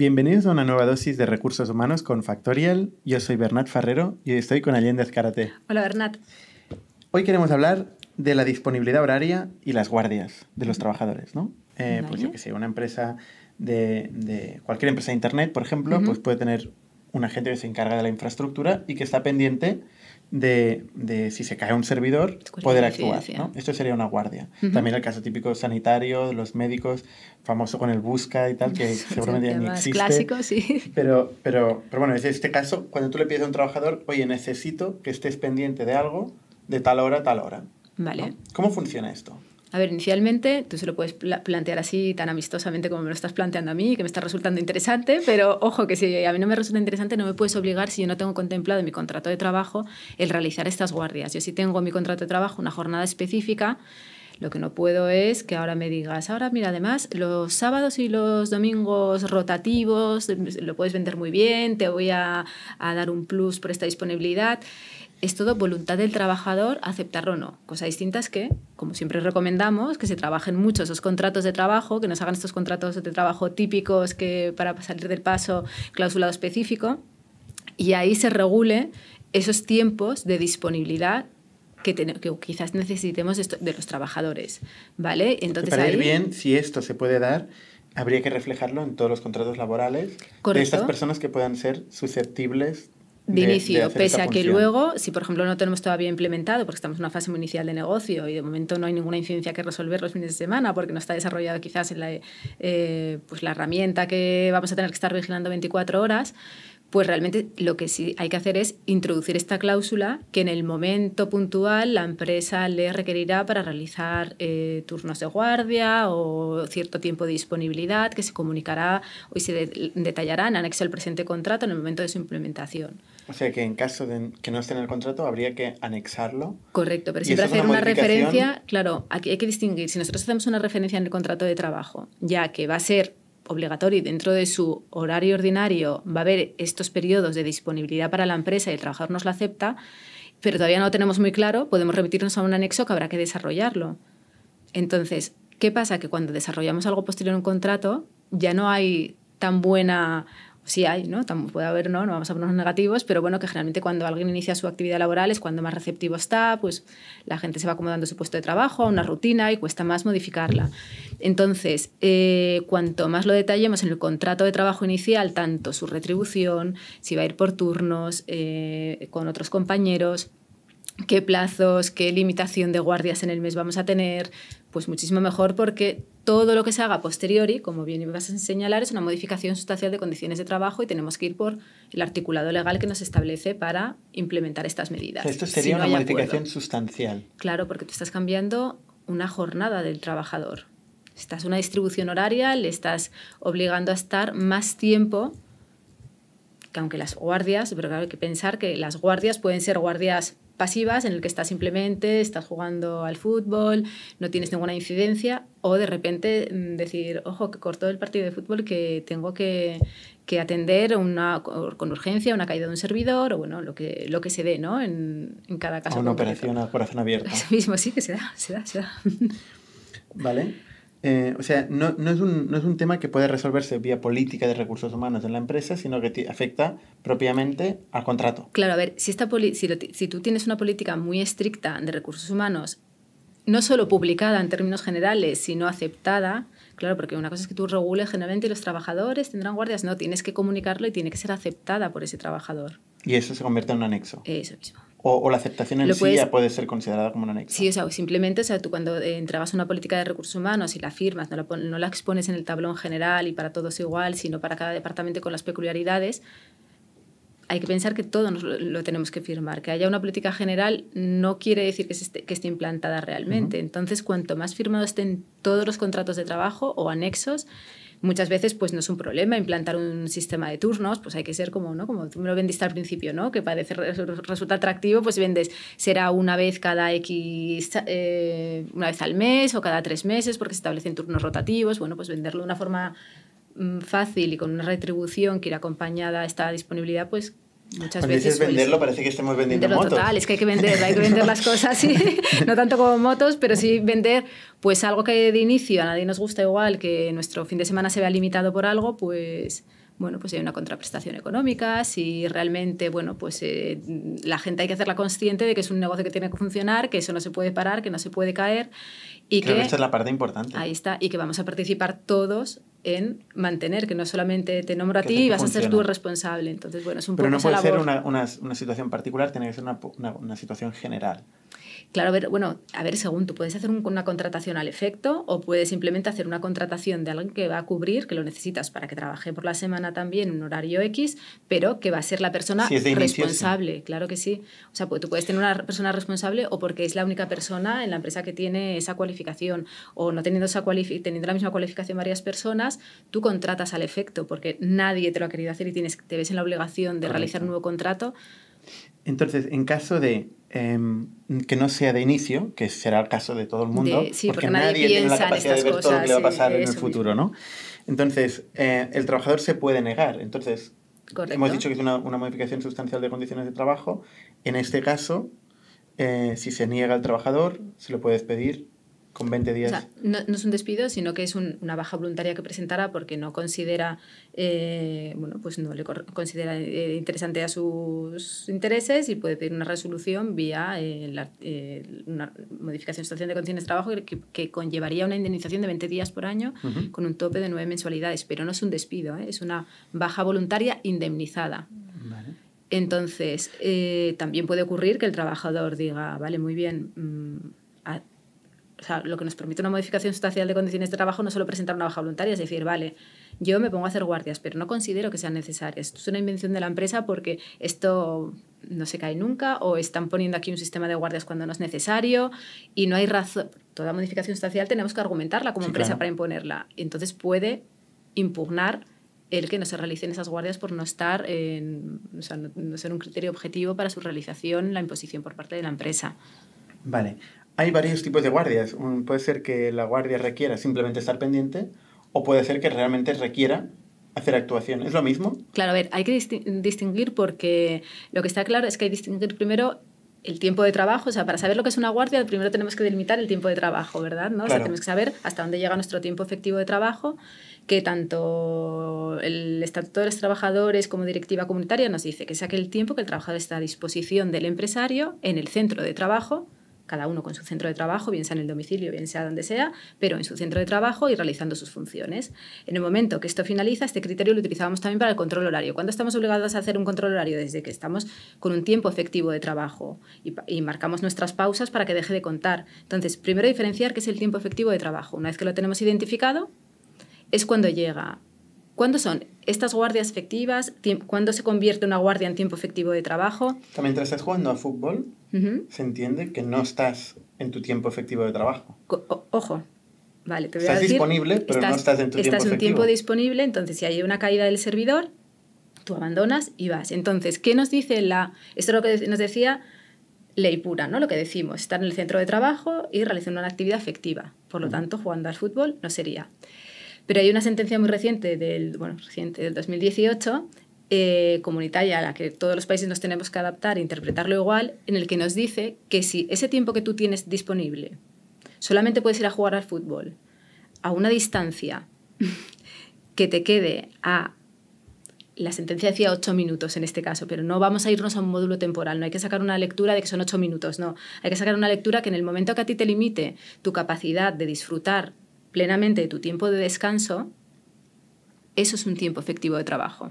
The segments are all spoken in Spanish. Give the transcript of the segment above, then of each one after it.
Bienvenidos a una nueva dosis de recursos humanos con Factorial. Yo soy Bernat Farrero y estoy con Allende Azcarate. Hola Bernat. Hoy queremos hablar de la disponibilidad horaria y las guardias de los trabajadores, ¿no? Eh, pues yo que sé, una empresa de, cualquier empresa de internet, por ejemplo, pues puede tener un agente que se encarga de la infraestructura y que está pendiente de, si se cae un servidor, poder actuar. Esto sería una guardia. También el caso típico sanitario, de los médicos, famoso con el busca y tal, que seguramente ya ni existe. Clásico, sí. Pero, pero, bueno, es este caso, cuando tú le pides a un trabajador, oye, necesito que estés pendiente de algo de tal hora a tal hora. Vale. ¿Cómo funciona esto? A ver, inicialmente tú se lo puedes plantear así tan amistosamente como me lo estás planteando a mí, que me está resultando interesante, pero ojo que si a mí no me resulta interesante no me puedes obligar si yo no tengo contemplado en mi contrato de trabajo el realizar estas guardias. Yo sí si tengo en mi contrato de trabajo una jornada específica lo que no puedo es que ahora me digas, ahora mira, además los sábados y los domingos rotativos lo puedes vender muy bien, te voy a dar un plus por esta disponibilidad es todo voluntad del trabajador aceptar o no. Cosa distinta es que, como siempre recomendamos, que se trabajen mucho esos contratos de trabajo, que nos hagan estos contratos de trabajo típicos que para salir del paso, clausulado específico, y ahí se regule esos tiempos de disponibilidad que, que, quizás necesitemos de los trabajadores, ¿vale? Entonces para ir bien, si esto se puede dar, habría que reflejarlo en todos los contratos laborales de estas personas que puedan ser susceptibles de, inicio, pese a que luego, si por ejemplo no tenemos todavía implementado, porque estamos en una fase muy inicial de negocio y de momento no hay ninguna incidencia que resolver los fines de semana, porque no está desarrollado quizás en la, eh, pues la herramienta que vamos a tener que estar vigilando 24 horas, pues realmente lo que sí hay que hacer es introducir esta cláusula que en el momento puntual la empresa le requerirá para realizar eh, turnos de guardia o cierto tiempo de disponibilidad que se comunicará y se detallará en anexo al presente contrato en el momento de su implementación. O sea que en caso de que no esté en el contrato habría que anexarlo. Correcto, pero siempre hacer una, referencia, claro, aquí hay que distinguir. Si nosotros hacemos una referencia en el contrato de trabajo, ya que va a ser obligatorio y dentro de su horario ordinario va a haber estos periodos de disponibilidad para la empresa y el trabajador nos lo acepta, pero todavía no lo tenemos muy claro, podemos remitirnos a un anexo que habrá que desarrollarlo. Entonces, ¿qué pasa? Que cuando desarrollamos algo posterior a un contrato, ya no hay tan buena sí hay, ¿no? puede haber, ¿no? No vamos a ponernos negativos, pero bueno, que generalmente cuando alguien inicia su actividad laboral es cuando más receptivo está, pues la gente se va acomodando su puesto de trabajo, a una rutina y cuesta más modificarla. Entonces, eh, cuanto más lo detallemos en el contrato de trabajo inicial, tanto su retribución, si va a ir por turnos, eh, con otros compañeros, qué plazos, qué limitación de guardias en el mes vamos a tener, pues muchísimo mejor porque todo lo que se haga posteriori, como bien ibas a señalar, es una modificación sustancial de condiciones de trabajo y tenemos que ir por el articulado legal que nos establece para implementar estas medidas. esto sería una modificación sustancial. Claro, porque tú estás cambiando una jornada del trabajador. Estás una distribución horaria, le estás obligando a estar más tiempo que aunque las guardias, pero claro, hay que pensar que las guardias pueden ser guardias pasivas en el que estás simplemente, estás jugando al fútbol, no tienes ninguna incidencia o de repente mm, decir, ojo, que cortó el partido de fútbol que tengo que, atender una, con urgencia una caída de un servidor o bueno, lo que, lo que se dé ¿no? en, en cada caso. O una operación a corazón abierto. Eso mismo, sí, que se da, se da, se da. Vale. Eh, o sea, no, es un, tema que puede resolverse vía política de recursos humanos en la empresa, sino que afecta propiamente al contrato. Claro, a ver, si, esta si, tú tienes una política muy estricta de recursos humanos, no solo publicada en términos generales, sino aceptada, claro, porque una cosa es que tú regules generalmente los trabajadores tendrán guardias, no, tienes que comunicarlo y tiene que ser aceptada por ese trabajador. Y eso se convierte en un anexo. Eso mismo. O, la aceptación en sí ya puede ser considerada como un anexo. Sí, o sea, simplemente, o sea, tú cuando eh, entrabas una política de recursos humanos y la firmas, no la, no la expones en el tablón general y para todos igual, sino para cada departamento con las peculiaridades, hay que pensar que todos lo, tenemos que firmar. Que haya una política general no quiere decir que, esté, que esté implantada realmente. Entonces, cuanto más firmados estén todos los contratos de trabajo o anexos, muchas veces pues no es un problema implantar un sistema de turnos, pues hay que ser como, ¿no? Como tú me lo vendiste al principio, ¿no? Que parece resulta atractivo, pues vendes será una vez cada X eh, una vez al mes o cada tres meses porque se establecen turnos rotativos, bueno, pues venderlo de una forma mm, fácil y con una retribución que irá acompañada a esta disponibilidad, pues Muchas veces. Pues, venderlo, parece que estemos vendiendo motos. Total, es que hay que vender, hay que vender las cosas, no tanto como motos, pero sí vender pues algo que de inicio a nadie nos gusta igual, que nuestro fin de semana se vea limitado por algo, pues bueno, pues hay una contraprestación económica, si realmente, bueno, pues eh, la gente hay que hacerla consciente de que es un negocio que tiene que funcionar, que eso no se puede parar, que no se puede caer y Creo que, que esta es la parte importante. Ahí está, y que vamos a participar todos en mantener, que no solamente te nombro a ti y vas a ser tú el responsable. Entonces, bueno, es un Pero no puede ser una, situación particular, tiene que ser una situación general. Claro, bueno, a ver, según tú puedes hacer una contratación al efecto o puedes simplemente hacer una contratación de alguien que va a cubrir, que lo necesitas para que trabaje por la semana también un horario X, pero que va a ser la persona responsable, claro que sí. O sea, pues, tú puedes tener una persona responsable o porque es la única persona en la empresa que tiene esa cualificación o no teniendo, esa teniendo la misma cualificación varias personas, tú contratas al efecto porque nadie te lo ha querido hacer y tienes, te ves en la obligación de realizar un nuevo contrato. Entonces, en caso de em, que no sea de inicio, que será el caso de todo el mundo, porque, nadie, tiene la capacidad de ver todo lo que va a pasar en el futuro, ¿no? Entonces, eh, el trabajador se puede negar. Entonces, hemos dicho que es una, modificación sustancial de condiciones de trabajo. En este caso, eh, si se niega el trabajador, se lo puede despedir con 20 días. no, es un despido, sino que es una baja voluntaria que presentará porque no considera, eh, bueno, pues no le considera eh, interesante a sus intereses y puede pedir una resolución vía eh, una modificación de situación de condiciones de trabajo que, conllevaría una indemnización de 20 días por año con un tope de nueve mensualidades. Pero no es un despido, es una baja voluntaria indemnizada. Entonces, también puede ocurrir que el trabajador diga, vale, muy bien. Mm, a, o sea, lo que nos permite una modificación sustancial de condiciones de trabajo no solo presentar una baja voluntaria, es decir, vale, yo me pongo a hacer guardias, pero no considero que sean necesarias. Esto es una invención de la empresa porque esto no se cae nunca o están poniendo aquí un sistema de guardias cuando no es necesario y no hay razón. Toda modificación sustancial tenemos que argumentarla como empresa para imponerla. Entonces puede impugnar el que no se realicen esas guardias por no estar en, no ser un criterio objetivo para su realización, la imposición por parte de la empresa. Vale, hay varios tipos de guardias. puede ser que la guardia requiera simplemente estar pendiente o puede ser que realmente requiera hacer actuación. ¿Es lo mismo? Claro, a ver, hay que distinguir porque lo que está claro es que hay que distinguir primero el tiempo de trabajo, o sea, para saber lo que es una guardia, primero tenemos que delimitar el tiempo de trabajo, ¿verdad? ¿No? O sea, tenemos que saber hasta dónde llega nuestro tiempo efectivo de trabajo, que tanto el Estatuto de los Trabajadores como Directiva Comunitaria nos dice que es aquel tiempo que el trabajador está a disposición del empresario en el centro de trabajo, cada uno con su centro de trabajo, bien sea en el domicilio, bien sea donde sea, pero en su centro de trabajo y realizando sus funciones. En el momento que esto finaliza, este criterio lo utilizábamos también para el control horario. ¿Cuándo estamos obligados a hacer un control horario? Desde que estamos con un tiempo efectivo de trabajo y, y marcamos nuestras pausas para que deje de contar. Entonces, primero diferenciar qué es el tiempo efectivo de trabajo. Una vez que lo tenemos identificado, es cuando llega ¿Cuándo son estas guardias efectivas? ¿Cuándo se convierte una guardia en tiempo efectivo de trabajo? Mientras estás jugando a fútbol, se entiende que no estás en tu tiempo efectivo de trabajo. ojo, Vale, te voy estás disponible, pero no estás en tu tiempo un en tiempo disponible, entonces si hay una caída del servidor, tú abandonas y vas. Entonces, ¿qué nos dice la...? Esto es lo que nos decía ley pura, ¿no? Lo que decimos, estar en el centro de trabajo y realizar una actividad efectiva. Por lo tanto, jugando al fútbol no sería. Pero hay una sentencia muy reciente, del, bueno, reciente, del 2018, eh, comunitaria, a la que todos los países nos tenemos que adaptar e interpretarlo igual, en el que nos dice que si ese tiempo que tú tienes disponible solamente puedes ir a jugar al fútbol a una distancia que te quede a la sentencia decía ocho minutos en este caso, pero no vamos a irnos a un módulo temporal, no hay que sacar una lectura de que son ocho minutos, no, hay que sacar una lectura que en el momento que a ti te limite tu capacidad de disfrutar plenamente tu tiempo de descanso, eso es un tiempo efectivo de trabajo,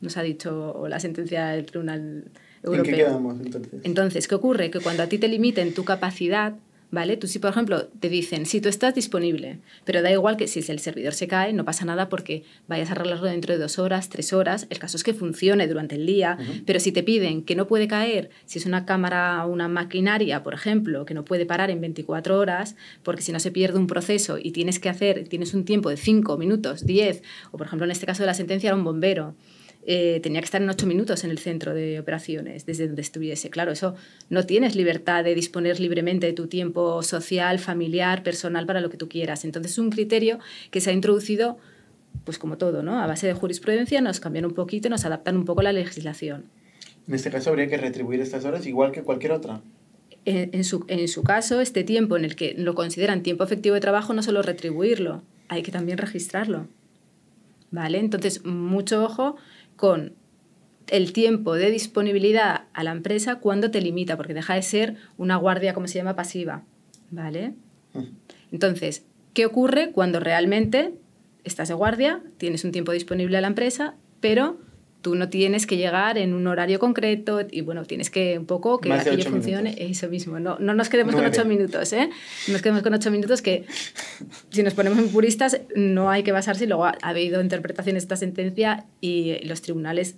nos ha dicho la sentencia del Tribunal Europeo. entonces? Entonces, ¿qué ocurre? Que cuando a ti te limiten tu capacidad ¿Vale? Tú si, por ejemplo, te dicen, si tú estás disponible, pero da igual que si el servidor se cae, no pasa nada porque vayas a arreglarlo dentro de dos horas, tres horas, el caso es que funcione durante el día, pero si te piden que no puede caer, si es una cámara o una maquinaria, por ejemplo, que no puede parar en 24 horas, porque si no se pierde un proceso y tienes que hacer, tienes un tiempo de 5 minutos, 10, o por ejemplo en este caso de la sentencia era un bombero, eh, tenía que estar en ocho minutos en el centro de operaciones, desde donde estuviese. Claro, eso no tienes libertad de disponer libremente de tu tiempo social, familiar, personal, para lo que tú quieras. Entonces es un criterio que se ha introducido, pues como todo, ¿no? A base de jurisprudencia nos cambian un poquito, nos adaptan un poco la legislación. En este caso habría que retribuir estas horas igual que cualquier otra. en, su, en su caso, este tiempo en el que lo consideran tiempo efectivo de trabajo, no solo retribuirlo, hay que también registrarlo. ¿Vale? Entonces, mucho ojo con el tiempo de disponibilidad a la empresa cuando te limita, porque deja de ser una guardia, como se llama, pasiva. ¿Vale? Entonces, ¿qué ocurre cuando realmente estás de guardia, tienes un tiempo disponible a la empresa, pero tú no tienes que llegar en un horario concreto y bueno, tienes que un poco que aquello funcione, eso mismo. No, no nos quedemos con ocho minutos, ¿eh? nos quedemos con ocho minutos que si nos ponemos puristas no hay que basarse luego ha, habido interpretaciones de esta sentencia y los tribunales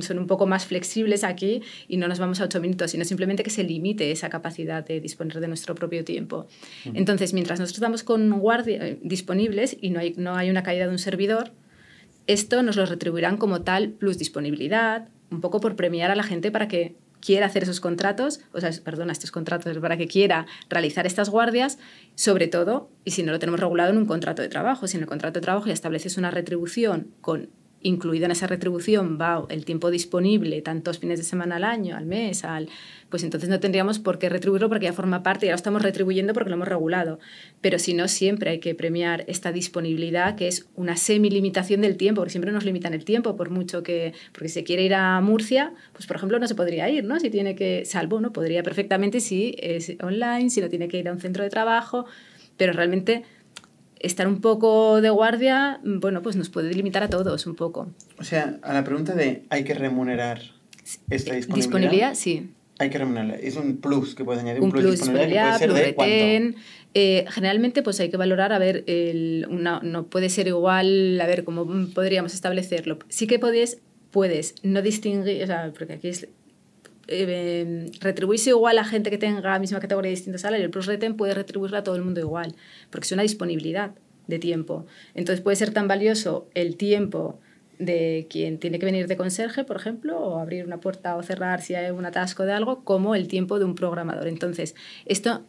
son un poco más flexibles aquí y no nos vamos a ocho minutos, sino simplemente que se limite esa capacidad de disponer de nuestro propio tiempo. Entonces, mientras nosotros estamos con guardia eh, disponibles y no hay, no hay una caída de un servidor, esto nos lo retribuirán como tal plus disponibilidad, un poco por premiar a la gente para que quiera hacer esos contratos, o sea, perdona, estos contratos para que quiera realizar estas guardias, sobre todo, y si no lo tenemos regulado en un contrato de trabajo, si en el contrato de trabajo ya estableces una retribución con incluido en esa retribución va el tiempo disponible, tantos fines de semana al año, al mes, al pues entonces no tendríamos por qué retribuirlo porque ya forma parte, ya lo estamos retribuyendo porque lo hemos regulado. Pero si no, siempre hay que premiar esta disponibilidad, que es una semi-limitación del tiempo, porque siempre nos limitan el tiempo, por mucho que, porque si se quiere ir a Murcia, pues por ejemplo no se podría ir, ¿no? Si tiene que, salvo, ¿no? Podría perfectamente si es online, si no tiene que ir a un centro de trabajo, pero realmente estar un poco de guardia, mm, bueno, pues nos puede limitar a todos un poco. O sea, a la pregunta de hay que remunerar esta eh, disponibilidad. Disponibilidad, sí. Hay que remunerarla. Es un plus que puedes añadir. Un, plus, disponibilidad, que puede ser de cuánto? Eh, generalmente, pues hay que valorar, a ver, el, no puede ser igual, a ver, cómo podríamos establecerlo. Sí que puedes, puedes no distinguir, o sea, porque aquí es eh, retribuirse igual a gente que tenga la misma categoría de distinto salario. El plus puede retribuirla a todo el mundo igual, porque es una disponibilidad de tiempo. Entonces puede ser tan valioso el tiempo de quien tiene que venir de conserje, por ejemplo, o abrir una puerta o cerrar si hay un atasco de algo, como el tiempo de un programador. Entonces, esto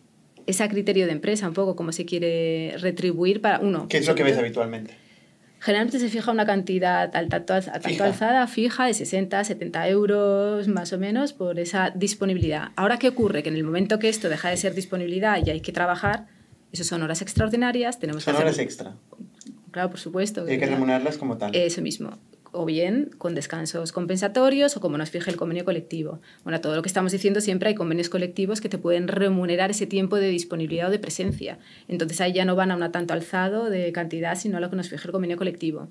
es a criterio de empresa un poco como se quiere retribuir para uno. ¿Qué es lo que ves habitualmente? Generalmente se fija una cantidad al tanto, tanto alzada fija de 60, 70 euros más o menos por esa disponibilidad. Ahora, ¿qué ocurre? Que en el momento que esto deja de ser disponibilidad y hay que trabajar, eso son horas extraordinarias, tenemos que horas extra. Claro, por supuesto. hay que remunerarlas como tal. Eso mismo o bien con descansos compensatorios o como nos fije el convenio colectivo. Bueno, todo lo que estamos diciendo siempre hay convenios colectivos que te pueden remunerar ese tiempo de disponibilidad o de presencia. Entonces ahí ya no van a una tanto alzado de cantidad, sino a lo que nos fije el convenio colectivo.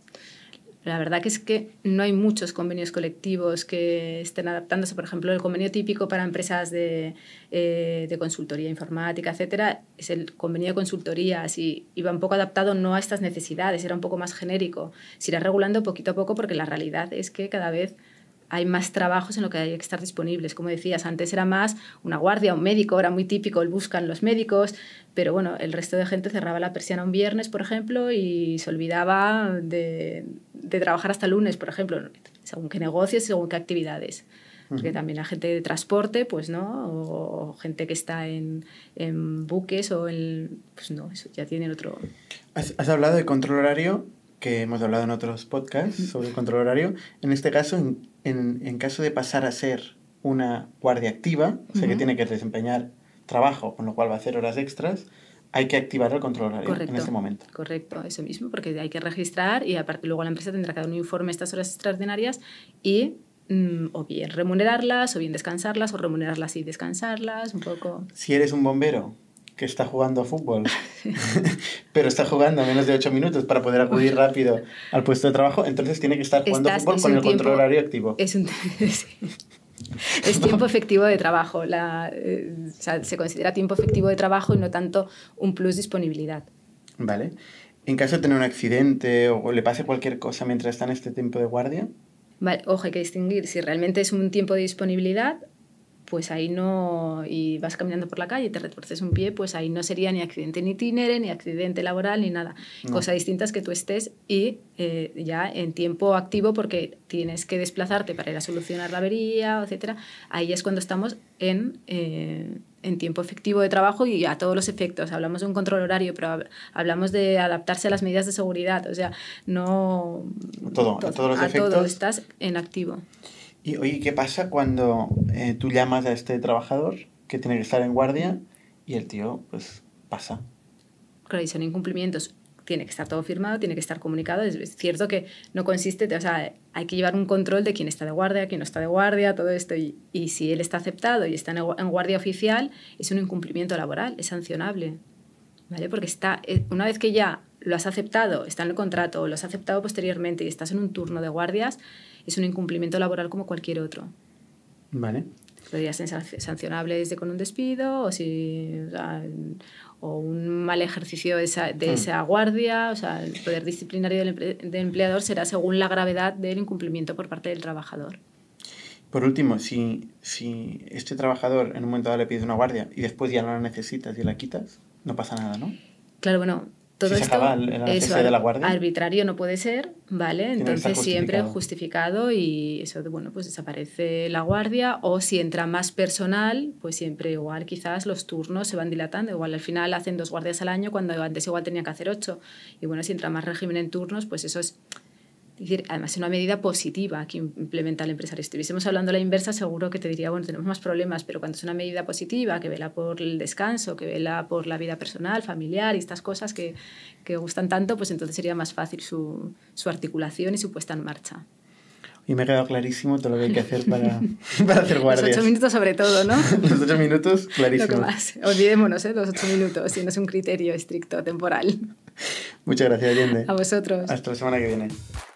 La verdad que es que no hay muchos convenios colectivos que estén adaptándose. Por ejemplo, el convenio típico para empresas de, eh, consultoría informática, etcétera, es el convenio de consultorías y iba un poco adaptado no a estas necesidades, era un poco más genérico. Se irá regulando poquito a poco porque la realidad es que cada vez hay más trabajos en lo que hay que estar disponibles. Como decías, antes era más una guardia, un médico, era muy típico, el buscan los médicos, pero bueno, el resto de gente cerraba la persiana un viernes, por ejemplo, y se olvidaba de, trabajar hasta lunes, por ejemplo, según qué negocios, según qué actividades. Porque también la gente de transporte, pues no, o, gente que está en, buques o en. Pues no, eso ya tienen otro. has hablado de control horario que hemos hablado en otros podcasts sobre el control horario. En este caso, en, caso de pasar a ser una guardia activa, o sea que tiene que desempeñar trabajo, con lo cual va a hacer horas extras, hay que activar el control horario en ese momento. Correcto, eso mismo, porque hay que registrar y aparte luego la empresa tendrá que dar un informe estas horas extraordinarias y mm, o bien remunerarlas, o bien descansarlas, o remunerarlas y descansarlas, un poco. Si eres un bombero que está jugando a fútbol, pero está jugando a menos de 8 minutos para poder acudir rápido al puesto de trabajo, entonces tiene que estar jugando fútbol con el control horario activo. Es, tiempo efectivo de trabajo, eh, se considera tiempo efectivo de trabajo y no tanto un plus disponibilidad. Vale. En caso de tener un accidente o le pase cualquier cosa mientras está en este tiempo de guardia. Vale, ojo, hay que distinguir si realmente es un tiempo de disponibilidad pues ahí no, y vas caminando por la calle y te retorces un pie, pues ahí no sería ni accidente ni tinere, ni accidente laboral, ni nada. cosas Cosa distinta es que tú estés y eh, ya en tiempo activo porque tienes que desplazarte para ir a solucionar la avería, etcétera. Ahí es cuando estamos en, eh, tiempo efectivo de trabajo y a todos los efectos. Hablamos de un control horario, pero hablamos de adaptarse a las medidas de seguridad. O sea, no... Todo, a todos Todo estás en activo. Y ¿qué pasa cuando eh, tú llamas a este trabajador que tiene que estar en guardia y el tío, pues, pasa? Claro, y son incumplimientos. Tiene que estar todo firmado, tiene que estar comunicado. Es, cierto que no consiste, o sea, hay que llevar un control de quién está de guardia, quién no está de guardia, todo esto. Y, si él está aceptado y está en, en guardia oficial, es un incumplimiento laboral, es sancionable. ¿Vale? Porque está, eh, una vez que ya lo has aceptado, está en el contrato, o lo has aceptado posteriormente y estás en un turno de guardias, es un incumplimiento laboral como cualquier otro. Vale. Podría ser sancionable desde con un despido o, si, o, un mal ejercicio de, hmm. esa, guardia. O sea, el poder disciplinario del, empleador será según la gravedad del incumplimiento por parte del trabajador. Por último, si, si este trabajador en un momento dado le pide una guardia y después ya no la necesitas y la quitas, no pasa nada, ¿no? Claro, bueno, todo esto arbitrario no puede ser, ¿vale? Entonces siempre justificado y eso bueno, pues desaparece la guardia o si entra más personal, pues siempre igual quizás los turnos se van dilatando, igual al final hacen dos guardias al año cuando antes igual tenía que hacer ocho y bueno, si entra más régimen en turnos, pues eso es además es una medida positiva que implementa el empresario. Si estuviésemos hablando a la inversa, seguro que te diría, bueno, tenemos más problemas, pero cuando es una medida positiva, que vela por el descanso, que vela por la vida personal, familiar y estas cosas que, que gustan tanto, pues entonces sería más fácil su, su articulación y su puesta en marcha. Y me ha quedado clarísimo todo lo que hay que hacer para, para hacer guardias. Los ocho minutos sobre todo, ¿no? los ocho minutos, clarísimo. Lo más. Olvidémonos, ¿eh? Los ocho minutos, si no es un criterio estricto temporal. Muchas gracias, Allende. A vosotros. Hasta la semana que viene.